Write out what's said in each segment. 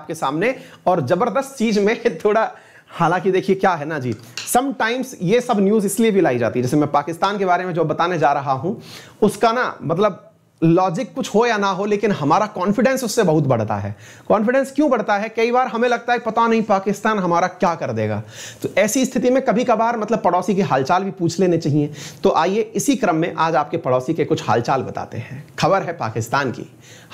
आपके सामने और जबरदस्त चीज में थोड़ा हालांकि देखिए क्या है ना जी समटाइम्स ये सब न्यूज इसलिए भी लाई जाती है जैसे मैं पाकिस्तान के बारे में जो बताने जा रहा हूं उसका ना मतलब लॉजिक कुछ हो या ना हो लेकिन हमारा कॉन्फिडेंस उससे बहुत बढ़ता है कॉन्फिडेंस क्यों बढ़ता है कई बार हमें लगता है पता नहीं पाकिस्तान हमारा क्या कर देगा तो ऐसी स्थिति में कभी कभार मतलब पड़ोसी के हालचाल भी पूछ लेने चाहिए तो आइए इसी क्रम में आज आपके पड़ोसी के कुछ हालचाल बताते हैं खबर है पाकिस्तान की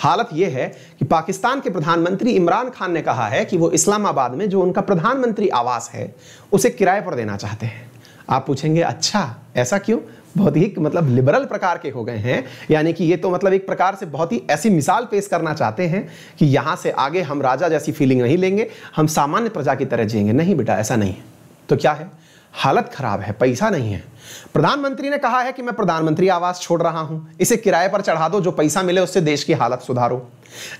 हालत यह है कि पाकिस्तान के प्रधानमंत्री इमरान खान ने कहा है कि वो इस्लामाबाद में जो उनका प्रधानमंत्री आवास है उसे किराए पर देना चाहते हैं आप पूछेंगे अच्छा ऐसा क्यों बहुत ही मतलब लिबरल प्रकार के हो गए हैं यानी कि ये तो मतलब एक प्रकार से बहुत ही ऐसी मिसाल पेश करना चाहते हैं कि यहां से आगे हम राजा जैसी फीलिंग नहीं लेंगे हम सामान्य प्रजा की तरह जिएंगे नहीं बेटा ऐसा नहीं है तो क्या है हालत खराब है पैसा नहीं है प्रधानमंत्री ने कहा है कि मैं प्रधानमंत्री आवास छोड़ रहा हूं इसे किराए पर चढ़ा दो जो पैसा मिले उससे देश की हालत सुधारो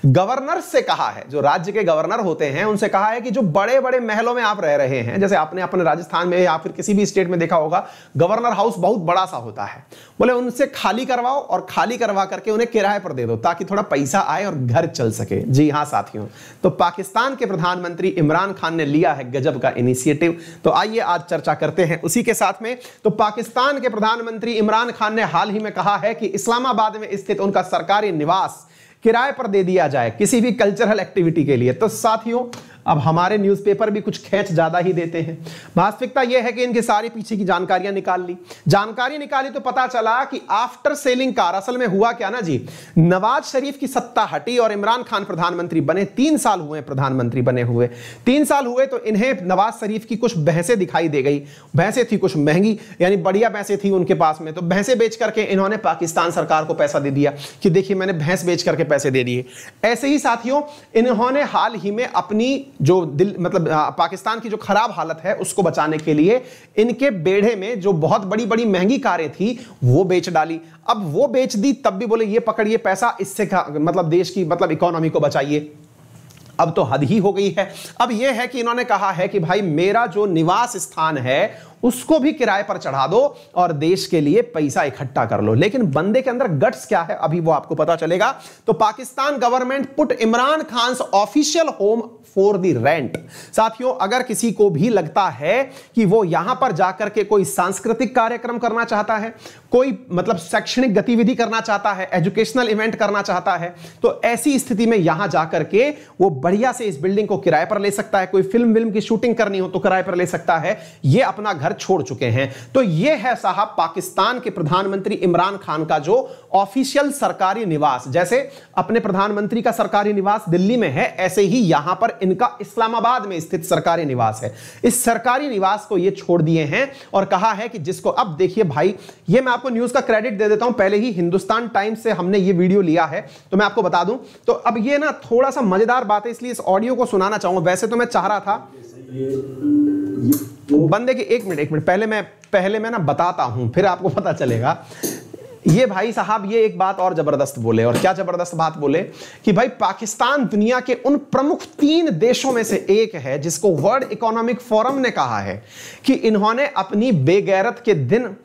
गवर्नर से कहा है जो राज्य के गवर्नर होते हैं उनसे कहा है कि जो बड़े बड़े महलों में आप रह रहे हैं जैसे आपने अपने राजस्थान में या फिर किसी भी स्टेट में देखा होगा गवर्नर हाउस बहुत बड़ा सा होता है बोले उनसे खाली करवाओ और खाली करवा करके उन्हें किराए पर दे दो ताकि थोड़ा पैसा आए और घर चल सके जी हाँ साथियों तो पाकिस्तान के प्रधानमंत्री इमरान खान ने लिया है गजब का इनिशिएटिव तो आइए आज चर्चा करते हैं उसी के साथ में तो पाकिस्तान पाकिस्तान के प्रधानमंत्री इमरान खान ने हाल ही में कहा है कि इस्लामाबाद में स्थित उनका सरकारी निवास किराए पर दे दिया जाए किसी भी कल्चरल एक्टिविटी के लिए तो साथियों अब हमारे न्यूज़पेपर भी कुछ खेच ज़्यादा ही देते हैं वास्तविकता यह है कि इनके सारे पीछे की जानकारियां निकाल ली जानकारी निकाली तो पता चला कि आफ्टर सेलिंग कार असल में हुआ क्या ना जी नवाज शरीफ की सत्ता हटी और इमरान खान प्रधानमंत्री बने तीन साल हुए प्रधानमंत्री बने हुए तीन साल हुए तो इन्हें नवाज शरीफ की कुछ भैंसें दिखाई दे गई भैंसें थी कुछ महंगी यानी बढ़िया भैंसें थी उनके पास में तो भैंसें बेच करके इन्होंने पाकिस्तान सरकार को पैसा दे दिया कि देखिए मैंने भैंस बेच करके पैसे दे दिए ऐसे ही साथियों इन्होंने हाल ही में अपनी जो दिल मतलब पाकिस्तान की जो खराब हालत है उसको बचाने के लिए इनके बेढ़े में जो बहुत बड़ी बड़ी महंगी कारें थी वो बेच डाली अब वो बेच दी तब भी बोले ये पकड़िए पैसा इससे मतलब देश की मतलब इकोनॉमी को बचाइए अब तो हद ही हो गई है अब यह है कि इन्होंने कहा है कि भाई मेरा जो निवास स्थान है उसको भी किराए पर चढ़ा दो और देश के लिए पैसा इकट्ठा कर लो लेकिन बंदे के अंदर गट्स क्या है अभी वो आपको पता चलेगा तो Pakistan government put Imran Khan official home for the rent साथियों अगर किसी को भी लगता है कि वो यहां पर जाकर के कोई सांस्कृतिक कार्यक्रम करना चाहता है कोई मतलब शैक्षणिक गतिविधि करना चाहता है एजुकेशनल इवेंट करना चाहता है तो ऐसी स्थिति में यहां जाकर के वो बढ़िया से इस बिल्डिंग को किराए पर ले सकता है कोई फिल्म विल्म की शूटिंग करनी हो तो किराए पर ले सकता है ये अपना घर घर छोड़ चुके हैं तो ये है साहब पाकिस्तान के प्रधानमंत्री इमरान खान का जो ऑफिशियल सरकारी निवास जैसे अपने प्रधानमंत्री का सरकारी निवास दिल्ली में है ऐसे ही यहां पर इनका इस्लामाबाद में स्थित सरकारी निवास है इस सरकारी निवास को ये छोड़ दिए हैं और कहा है कि जिसको अब देखिए भाई ये मैं आपको न्यूज का क्रेडिट दे देता हूं पहले ही हिंदुस्तान टाइम्स से हमने ये वीडियो लिया है तो मैं आपको बता दूं तो अब ये ना थोड़ा सा मजेदार बात है इसलिए इस ऑडियो को सुनाना चाहूंगा वैसे तो मैं चाह रहा था बंदे के एक मिनट एक मिनट पहले मैं पहले मैं ना बताता हूं फिर आपको पता चलेगा ये भाई साहब ये एक बात और जबरदस्त बोले और क्या जबरदस्त बात बोले कि भाई पाकिस्तान दुनिया के उन प्रमुख तीन देशों में से एक है जिसको वर्ल्ड इकोनॉमिक फोरम ने कहा है कि इन्होंने अपनी बेगैरत के दिन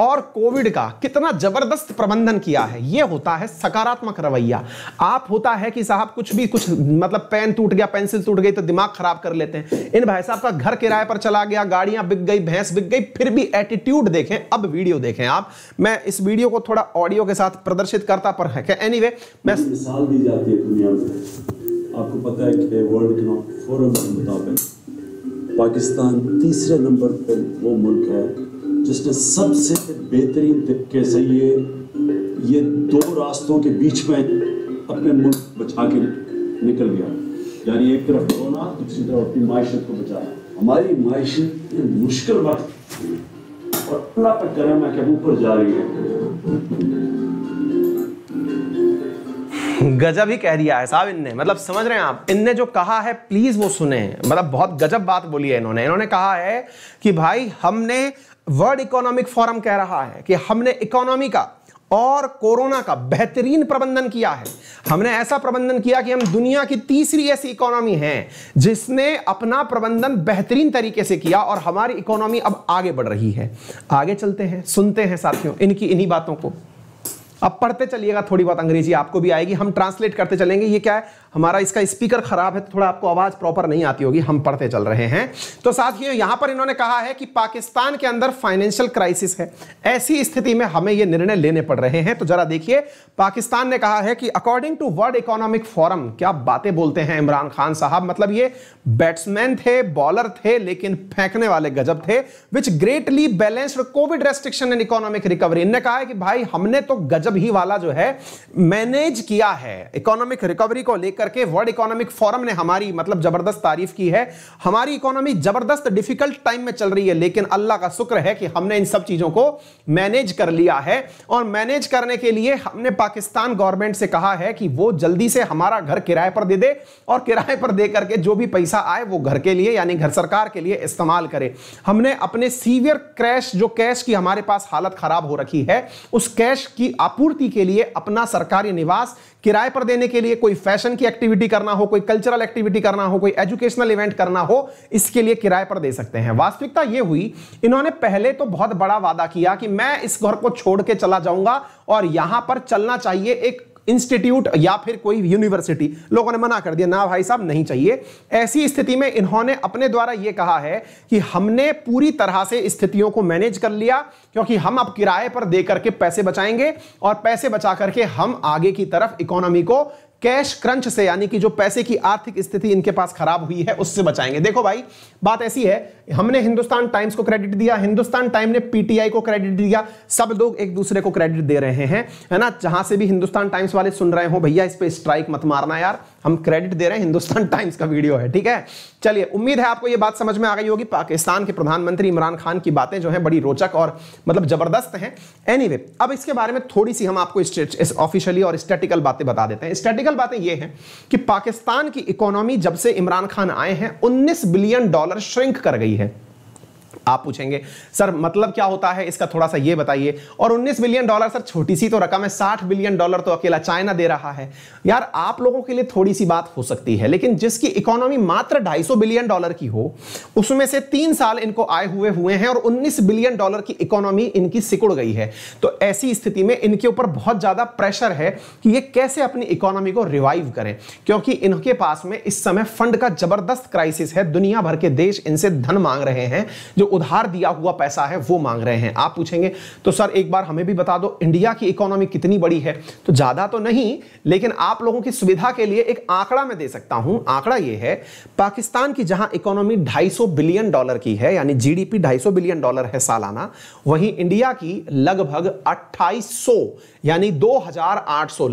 और कोविड का कितना जबरदस्त प्रबंधन किया है यह होता है सकारात्मक रवैया आप होता है कि साहब कुछ भी कुछ मतलब पेन टूट गया पेंसिल टूट गई तो दिमाग खराब कर लेते हैं इन भाई साहब का घर किराए पर चला गया गाड़ियां बिक गई भैंस बिक गई फिर भी एटीट्यूड देखें अब वीडियो देखें आप मैं इस वीडियो को थोड़ा ऑडियो के साथ प्रदर्शित करता पर है एनी वे मैं मिसाल दी जाती है दुनिया में आपको पता है कि वर्ल्ड इकोनॉमिक फोरम के मुताबिक पाकिस्तान तीसरे नंबर पर वो मुल्क है जिसने सबसे बेहतरीन तरीके से ये ये दो रास्तों के बीच में अपने मुल्क बचा के निकल गया यानी एक तरफ कोरोना दूसरी तरफ अपनी मायशत को बचाना हमारी मायशत मुश्किल वक्त और अल्लाह पर करम है कि ऊपर जा रही है गजब ही कह दिया है साहब इनने मतलब समझ रहे हैं आप इनने जो कहा है प्लीज वो सुने मतलब बहुत गजब बात बोली है इन्होंने इन्होंने कहा है कि भाई हमने वर्ल्ड इकोनॉमिक फोरम कह रहा है कि हमने इकोनॉमी का और कोरोना का बेहतरीन प्रबंधन किया है हमने ऐसा प्रबंधन किया कि हम दुनिया की तीसरी ऐसी इकोनॉमी है जिसने अपना प्रबंधन बेहतरीन तरीके से किया और हमारी इकोनॉमी अब आगे बढ़ रही है आगे चलते हैं सुनते हैं साथियों इनकी इन्हीं बातों को अब पढ़ते चलिएगा थोड़ी बहुत अंग्रेजी आपको भी आएगी हम ट्रांसलेट करते चलेंगे ये क्या है हमारा इसका स्पीकर खराब है तो थोड़ा आपको आवाज़ प्रॉपर नहीं आती होगी हम पढ़ते चल रहे हैं तो साथ ही यहां पर इन्होंने कहा है कि पाकिस्तान के अंदर फाइनेंशियल क्राइसिस है ऐसी स्थिति में हमें यह निर्णय लेने पड़ रहे हैं तो जरा देखिए पाकिस्तान ने कहा है कि according to World Economic Forum क्या बातें बोलते हैं इमरान खान साहब मतलब ये बैट्समैन थे बॉलर थे लेकिन फेंकने वाले गजब थे which greatly balanced Covid restriction and economic recovery इनने कहा है कि भाई हमने तो गजब ही वाला जो है मैनेज किया है इकोनॉमिक रिकवरी को लेकर करके वर्ल्ड इकोनॉमिक फोरम ने हमारी मतलब जबरदस्त तारीफ की है हमारी इकोनॉमी जबरदस्त डिफिकल्ट टाइम में चल रही है लेकिन अल्लाह का शुक्र है कि हमने इन सब चीजों को मैनेज कर लिया है और मैनेज करने के लिए हमने पाकिस्तान गवर्नमेंट से कहा है कि वो जल्दी से हमारा घर किराए पर दे दे और किराए पर दे करके जो भी पैसा आए वो घर के लिए यानी घर सरकार के लिए इस्तेमाल करे हमने अपने सीवियर क्रैश जो कैश की हमारे पास हालत खराब हो रखी है उस कैश की आपूर्ति के लिए अपना सरकारी निवास किराए पर देने के लिए कोई फैशन की एक्टिविटी करना हो कोई कल्चरल एक्टिविटी करना हो कोई एजुकेशनल इवेंट करना हो इसके लिए किराए पर दे सकते हैं वास्तविकता ये हुई इन्होंने पहले तो बहुत बड़ा वादा किया कि मैं इस घर को छोड़ के चला जाऊंगा और यहां पर चलना चाहिए एक इंस्टीट्यूट या फिर कोई यूनिवर्सिटी लोगों ने मना कर दिया ना भाई साहब नहीं चाहिए ऐसी स्थिति में इन्होंने अपने द्वारा यह कहा है कि हमने पूरी तरह से स्थितियों को मैनेज कर लिया क्योंकि हम अब किराए पर दे करके पैसे बचाएंगे और पैसे बचा करके हम आगे की तरफ इकोनॉमी को कैश क्रंच से यानी कि जो पैसे की आर्थिक स्थिति इनके पास खराब हुई है उससे बचाएंगे देखो भाई बात ऐसी है हमने हिंदुस्तान टाइम्स को क्रेडिट दिया हिंदुस्तान टाइम ने पीटीआई को क्रेडिट दिया सब लोग एक दूसरे को क्रेडिट दे रहे हैं है ना जहां से भी हिंदुस्तान टाइम्स वाले सुन रहे हो भैया इस पर स्ट्राइक मत मारना यार हम क्रेडिट दे रहे हैं हिंदुस्तान टाइम्स का वीडियो है ठीक है चलिए उम्मीद है आपको यह बात समझ में आ गई होगी पाकिस्तान के प्रधानमंत्री इमरान खान की बातें जो है बड़ी रोचक और मतलब जबरदस्त हैं एनीवे anyway, अब इसके बारे में थोड़ी सी हम आपको ऑफिशियली और स्टेटिकल बातें बता देते हैं स्टेटिकल बातें यह है कि पाकिस्तान की इकोनॉमी जब से इमरान खान आए हैं उन्नीस बिलियन डॉलर श्रिंक कर गई है आप पूछेंगे सर मतलब क्या होता है इसका थोड़ा सा ये बताइए और 19 बिलियन डॉलर सर छोटी सी तो रकम है 60 बिलियन डॉलर तो अकेला चाइना दे रहा है यार आप लोगों के लिए थोड़ी सी बात हो सकती है लेकिन जिसकी इकोनॉमी मात्र 250 बिलियन डॉलर की हो उसमें से तीन साल इनको आए हुए हुए हैं और उन्नीस बिलियन डॉलर की इकोनॉमी इनकी सिकुड़ गई है तो ऐसी स्थिति में इनके ऊपर बहुत ज्यादा प्रेशर है कि ये कैसे अपनी इकोनॉमी को रिवाइव करें क्योंकि इनके पास में इस समय फंड का जबरदस्त क्राइसिस है दुनिया भर के देश इनसे धन मांग रहे हैं जो उधार दिया हुआ पैसा है वो मांग रहे हैं आप पूछेंगे तो सर एक बार हमें भी बता दो इंडिया की इकोनॉमी कितनी बड़ी है तो ज़्यादा तो नहीं लेकिन आप लोगों की सुविधा के लिए एक आंकड़ा मैं दे सकता हूं आंकड़ा यह है पाकिस्तान की जहां इकोनॉमी ढाई बिलियन डॉलर की है यानी जीडीपी 250 बिलियन डॉलर है सालाना वहीं इंडिया की लगभग अट्ठाईस यानी दो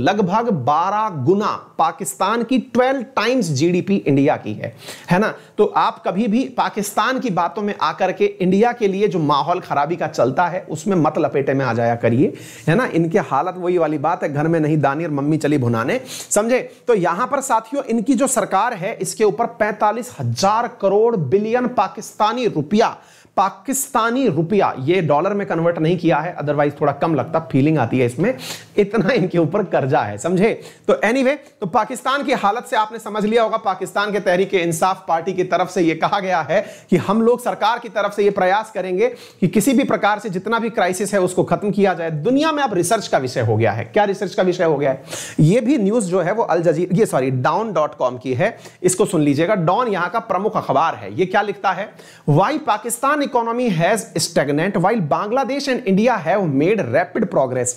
लगभग बारह गुना पाकिस्तान की ट्वेल्व टाइम्स जीडीपी इंडिया की है है ना तो आप कभी भी पाकिस्तान की बातों में आकर के इंडिया के लिए जो माहौल खराबी का चलता है उसमें मत लपेटे में आ जाया करिए है ना इनके हालत वही वाली बात है घर में नहीं दानी और मम्मी चली भुनाने समझे तो यहां पर साथियों इनकी जो सरकार है इसके ऊपर पैंतालीस हजार करोड़ बिलियन पाकिस्तानी रुपया पाकिस्तानी रुपया ये डॉलर में कन्वर्ट नहीं किया है अदरवाइज थोड़ा कम लगता फीलिंग आती है इसमें इतना इनके ऊपर कर्जा है समझे तो एनीवे anyway, तो पाकिस्तान की हालत से आपने समझ लिया होगा पाकिस्तान के तहरीक इंसाफ पार्टी की तरफ से ये कहा गया है कि हम लोग सरकार की तरफ से ये प्रयास करेंगे कि किसी भी प्रकार से जितना भी क्राइसिस है उसको खत्म किया जाए दुनिया में अब रिसर्च का विषय हो गया है क्या रिसर्च का विषय हो गया है यह भी न्यूज जो है वो अल जजीर ये सॉरी डाउन डॉट कॉम की है इसको सुन लीजिएगा डॉन यहां का प्रमुख अखबार है यह क्या लिखता है why Pakistan economy has stagnant while Bangladesh and India have made rapid progress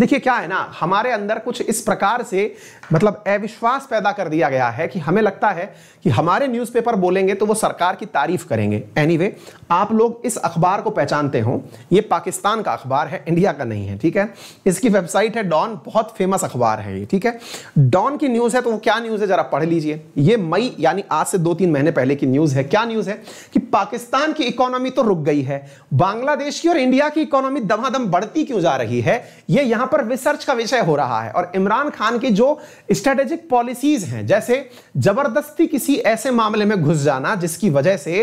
देखिए क्या है ना हमारे अंदर कुछ इस प्रकार से मतलब अविश्वास पैदा कर दिया गया है कि हमें लगता है कि हमारे न्यूज़पेपर बोलेंगे तो वो सरकार की तारीफ करेंगे एनीवे anyway, आप लोग इस अखबार को पहचानते हो ये पाकिस्तान का अखबार है इंडिया का नहीं है ठीक है इसकी वेबसाइट है डॉन बहुत फेमस अखबार है ये ठीक है डॉन की न्यूज़ है तो वो क्या न्यूज़ है जरा पढ़ लीजिए ये मई यानी आज से दो तीन महीने पहले की न्यूज़ है क्या न्यूज़ है कि पाकिस्तान की इकोनॉमी तो रुक गई है बांग्लादेश की और इंडिया की इकोनॉमी दमादम बढ़ती क्यों जा रही है ये यहां पर रिसर्च का विषय हो रहा है और इमरान खान की जो स्ट्रेटेजिक पॉलिसीज हैं जैसे जबरदस्ती किसी ऐसे मामले में घुस जाना जिसकी वजह से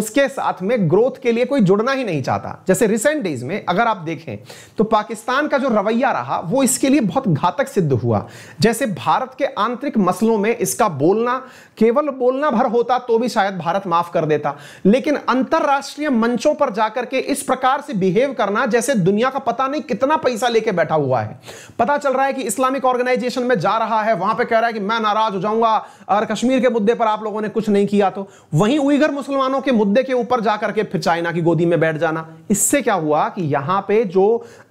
उसके साथ में ग्रोथ के लिए कोई जुड़ना ही नहीं चाहता जैसे रिसेंट डेज में अगर आप देखें तो पाकिस्तान का जो रवैया रहा वो इसके लिए बहुत घातक सिद्ध हुआ जैसे भारत के आंतरिक मसलों में इसका बोलना केवल बोलना भर होता तो भी शायद भारत माफ कर देता लेकिन अंतरराष्ट्रीय मंचों पर जाकर के इस प्रकार से बिहेव करना जैसे दुनिया का पता नहीं कितना पैसा लेके बैठा हुआ है पता चल रहा है कि इस्लामिक ऑर्गेनाइजेशन में जा रहा है वहां पे कह रहा है कि मैं नाराज हो जाऊंगा अगर कश्मीर के मुद्दे पर आप लोगों ने कुछ नहीं किया तो वहीं उइगर मुसलमानों के मुद्दे के ऊपर जाकर के फिर चाइना की गोदी में बैठ जाना इससे क्या हुआ कि यहां पे जो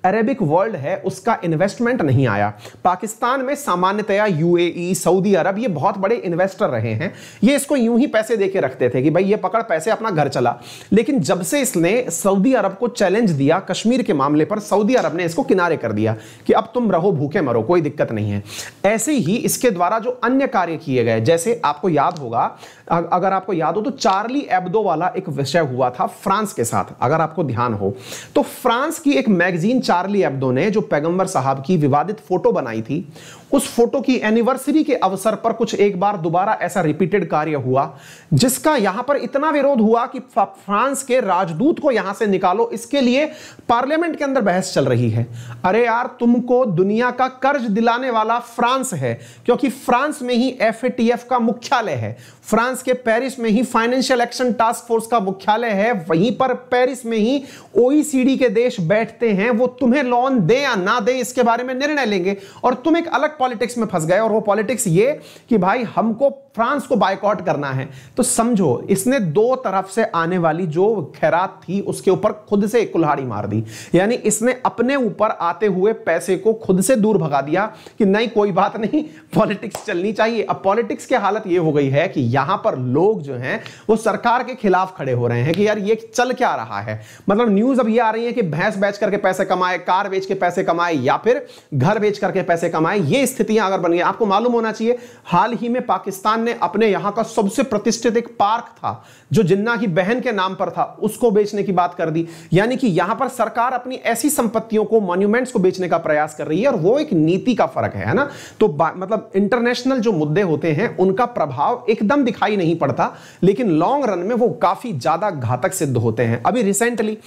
अरेबिक वर्ल्ड है उसका इन्वेस्टमेंट नहीं आया पाकिस्तान में सामान्यतया यूएई सऊदी अरब ये बहुत बड़े इन्वेस्टर रहे हैं ये इसको यूं ही पैसे देके रखते थे कि भाई ये पकड़ पैसे अपना घर चला लेकिन जब से इसने सऊदी अरब को चैलेंज दिया कश्मीर के मामले पर सऊदी अरब ने इसको किनारे कर दिया कि अब तुम रहो भूखे मरो कोई दिक्कत नहीं है ऐसे ही इसके द्वारा जो अन्य कार्य किए गए जैसे आपको याद होगा अगर आपको याद हो तो चार्ली एब्दो वाला एक विषय हुआ था फ्रांस के साथ अगर आपको ध्यान हो तो फ्रांस की एक मैगजीन चार्ली एब्दो ने जो पैगंबर साहब की विवादित फोटो बनाई थी उस फोटो की एनिवर्सरी के अवसर पर कुछ एक बार दोबारा ऐसा रिपीटेड कार्य हुआ जिसका यहां पर इतना विरोध हुआ कि फ्रांस के राजदूत को यहां से निकालो इसके लिए पार्लियामेंट के अंदर बहस चल रही है अरे यार तुमको दुनिया का कर्ज दिलाने वाला फ्रांस है क्योंकि फ्रांस में ही एफ का मुख्यालय है फ्रांस के पेरिस में ही फाइनेंशियल एक्शन टास्क फोर्स का मुख्यालय है वहीं पर पेरिस में ही ओईसीडी के देश बैठते हैं वो तुम्हें लोन दे या ना दे इसके बारे में निर्णय लेंगे और तुम एक अलग पॉलिटिक्स में फंस गए और वो पॉलिटिक्स ये कि भाई हमको फ्रांस को बायकॉट करना है तो समझो इसने दो तरफ से आने वाली जो खैरात थी उसके ऊपर खुद से कुल्हाड़ी मार दी यानी इसने अपने ऊपर आते हुए पैसे को खुद से दूर भगा दिया कि नहीं कोई बात नहीं पॉलिटिक्स चलनी चाहिए अब पॉलिटिक्स की हालत यह हो गई है कि यहां पर लोग जो हैं वो सरकार के खिलाफ खड़े हो रहे हैं कि यार ये चल क्या रहा है मतलब न्यूज अब ये आ रही है कि भैंस बेच करके पैसे कमाए कार बेच के पैसे कमाए या फिर घर बेच करके पैसे कमाए ये स्थितियां अगर बन गई आपको मालूम होना चाहिए हाल ही में पाकिस्तान ने अपने यहां का सबसे प्रतिष्ठित एक पार्क था जो जिन्ना की बहन के नाम पर था उसको बेचने की बात कर दी यानी कि यहां पर सरकार अपनी ऐसी संपत्तियों को मॉन्यूमेंट्स को बेचने का प्रयास कर रही है और वो एक नीति का फर्क है ना तो मतलब इंटरनेशनल जो मुद्दे होते हैं उनका प्रभाव एकदम दिखाई नहीं पड़ता लेकिन लॉन्ग रन में वो काफी ज्यादा घातक सिद्ध होते हैं अभी रिसेंटली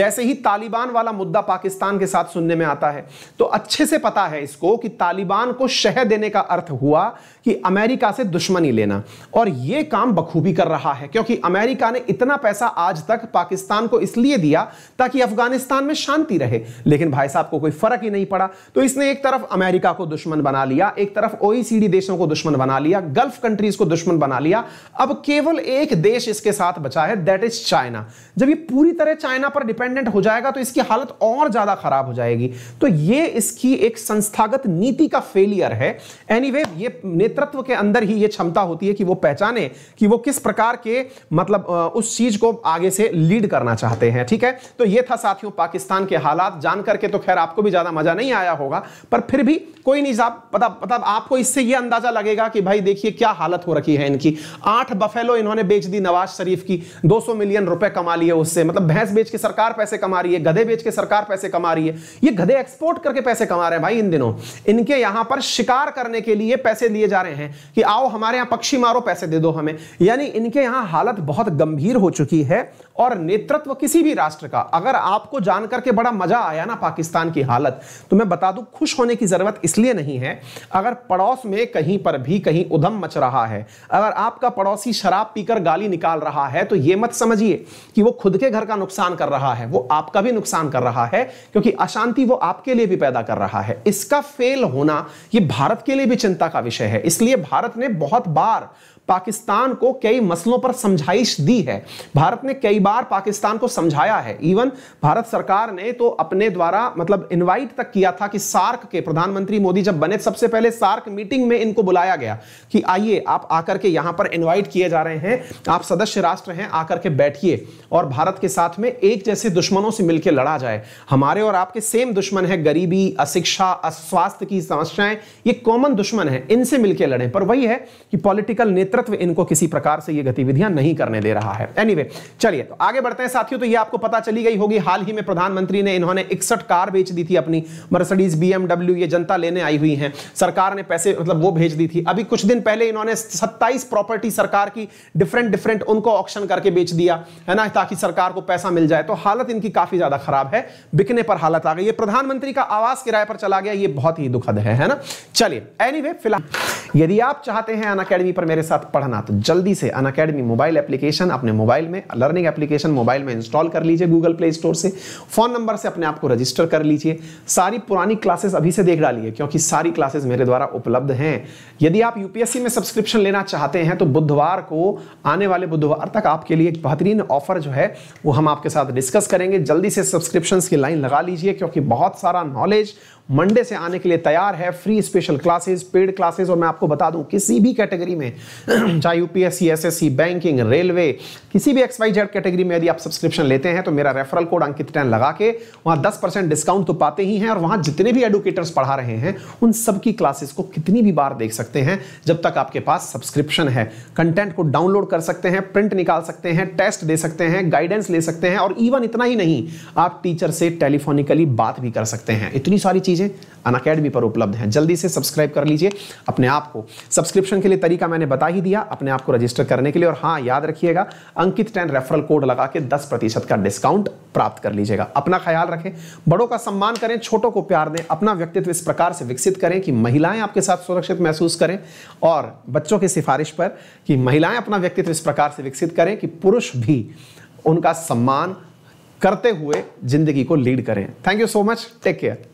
जैसे ही तालिबान वाला मुद्दा पाकिस्तान के साथ सुनने में आता है तो अच्छे से पता है इसको कि तालिबान को शह देने का अर्थ हुआ कि अमेरिका से दुश्मनी लेना और यह काम बखूबी कर रहा है क्योंकि अमेरिका ने इतना पैसा आज तक पाकिस्तान को इसलिए दिया ताकि अफगानिस्तान में शांति रहे लेकिन भाई साहब को कोई फर्क ही नहीं पड़ा तो इसने एक तरफ अमेरिका को दुश्मन बना लिया एक तरफ ओईसीडी देशों को दुश्मन बना लिया गल्फ कंट्रीज को दुश्मन बना लिया अब केवल एक देश इसके साथ बचा है दैट इज चाइना जब ये पूरी तरह चाइना पर डिपेंडेंट हो जाएगा तो इसकी हालत और ज्यादा खराब हो जाएगी तो ये इसकी एक संस्थागत नीति का फेलियर है एनी anyway, ये नेतृत्व के अंदर ही ये क्षमता होती है कि वो पहचाने कि वो किस प्रकार के मतलब उस चीज को आगे से लीड करना चाहते हैं ठीक है तो ये था साथियों पाकिस्तान के हालात जानकर के तो खैर आपको भी ज्यादा मजा नहीं आया होगा पर फिर भी कोई नहीं साहब पता पता आपको इससे यह अंदाजा लगेगा कि भाई देखिए क्या हालत हो रखी है इनकी आठ बफेलो इन्होंने बेच दी नवाज शरीफ की 200 मिलियन रुपए कमा लिए उससे मतलब भैंस बेच के सरकार पैसे कमा रही है गधे बेच के सरकार पैसे कमा रही है ये गधे एक्सपोर्ट करके पैसे कमा रहे हैं भाई इन दिनों इनके यहां पर शिकार करने के लिए पैसे लिए जा रहे हैं कि आओ हमारे यहां पक्षी मारो पैसे दे दो हमें यानी इनके यहां हालत बहुत गंभीर हो चुकी है और नेतृत्व किसी भी राष्ट्र का अगर आपको जानकर के बड़ा मजा आया ना पाकिस्तान की हालत तो मैं बता दूं खुश होने की जरूरत इसलिए नहीं है अगर पड़ोस में कहीं पर भी कहीं उधम मच रहा है अगर आपका पड़ोसी शराब पीकर गाली निकाल रहा है तो यह मत समझिए कि वो खुद के घर का नुकसान कर रहा है वो आपका भी नुकसान कर रहा है क्योंकि अशांति वो आपके लिए भी पैदा कर रहा है इसका फेल होना ये भारत के लिए भी चिंता का विषय है इसलिए भारत ने बहुत बार पाकिस्तान को कई मसलों पर समझाइश दी है भारत ने कई बार पाकिस्तान को समझाया है इवन भारत सरकार ने तो अपने द्वारा मतलब इनवाइट तक किया था कि सार्क के प्रधानमंत्री मोदी जब बने सबसे पहले सार्क मीटिंग में इनको बुलाया गया कि आइए आप आकर के यहां पर इन्वाइट किए जा रहे हैं आप सदस्य राष्ट्र हैं आकर के बैठिए और भारत के साथ में एक जैसे दुश्मनों से मिलकर लड़ा जाए हमारे और आपके सेम दुश्मन है गरीबी अशिक्षा अस्वास्थ्य की समस्याएं ये कॉमन दुश्मन है इनसे मिलकर लड़े पर वही है कि पॉलिटिकल नेता नेतृत्व इनको किसी प्रकार से ये गतिविधियां नहीं करने दे रहा है एनीवे anyway, चलिए तो आगे बढ़ते हैं साथियों तो ये आपको पता चली गई होगी हाल ही में प्रधानमंत्री ने इन्होंने इकसठ कार बेच दी थी अपनी मर्सडीज बीएमडब्ल्यू ये जनता लेने आई हुई है सरकार ने पैसे मतलब वो भेज दी थी अभी कुछ दिन पहले इन्होंने सत्ताईस प्रॉपर्टी सरकार की डिफरेंट डिफरेंट उनको ऑप्शन करके बेच दिया है ना ताकि सरकार को पैसा मिल जाए तो हालत इनकी काफी ज्यादा खराब है बिकने पर हालत आ गई है प्रधानमंत्री का आवास किराए पर चला गया ये बहुत ही दुखद है है ना चलिए एनीवे anyway, फिलहाल यदि आप चाहते हैं अन पर मेरे साथ साथ पढ़ना तो जल्दी से अन अकेडमी मोबाइल एप्लीकेशन अपने मोबाइल में लर्निंग एप्लीकेशन मोबाइल में इंस्टॉल कर लीजिए गूगल प्ले स्टोर से फ़ोन नंबर से अपने आप को रजिस्टर कर लीजिए सारी पुरानी क्लासेस अभी से देख डालिए क्योंकि सारी क्लासेस मेरे द्वारा उपलब्ध हैं यदि आप यूपीएससी में सब्सक्रिप्शन लेना चाहते हैं तो बुधवार को आने वाले बुधवार तक आपके लिए एक बेहतरीन ऑफर जो है वो हम आपके साथ डिस्कस करेंगे जल्दी से सब्सक्रिप्शन की लाइन लगा लीजिए क्योंकि बहुत सारा नॉलेज मंडे से आने के लिए तैयार है free special classes paid classes और मैं आपको बता दूं किसी भी कैटेगरी में चाहे यूपीएससी एसएससी बैंकिंग रेलवे किसी भी एक्सवाई जेड कैटेगरी में यदि आप सब्सक्रिप्शन लेते हैं तो मेरा रेफरल कोड अंकित टेन लगा के वहां दस परसेंट डिस्काउंट तो पाते ही हैं और वहां जितने भी एडुकेटर्स पढ़ा रहे हैं उन सबकी क्लासेस को कितनी भी बार देख सकते हैं जब तक आपके पास सब्सक्रिप्शन है कंटेंट को डाउनलोड कर सकते हैं प्रिंट निकाल सकते हैं टेस्ट दे सकते हैं गाइडेंस ले सकते हैं और इवन इतना ही नहीं आप टीचर से टेलीफोनिकली बात भी कर सकते हैं इतनी सारी चीज चीज़ें अन अकेडमी पर उपलब्ध हैं जल्दी से सब्सक्राइब कर लीजिए अपने आप को सब्सक्रिप्शन के लिए तरीका मैंने बता ही दिया अपने आप को रजिस्टर करने के लिए और हाँ याद रखिएगा अंकित टेन रेफरल कोड लगा के दस प्रतिशत का डिस्काउंट प्राप्त कर लीजिएगा अपना ख्याल रखें बड़ों का सम्मान करें छोटों को प्यार दें अपना व्यक्तित्व इस प्रकार से विकसित करें कि महिलाएं आपके साथ सुरक्षित महसूस करें और बच्चों की सिफारिश पर कि महिलाएं अपना व्यक्तित्व इस प्रकार से विकसित करें कि पुरुष भी उनका सम्मान करते हुए जिंदगी को लीड करें thank you so much take care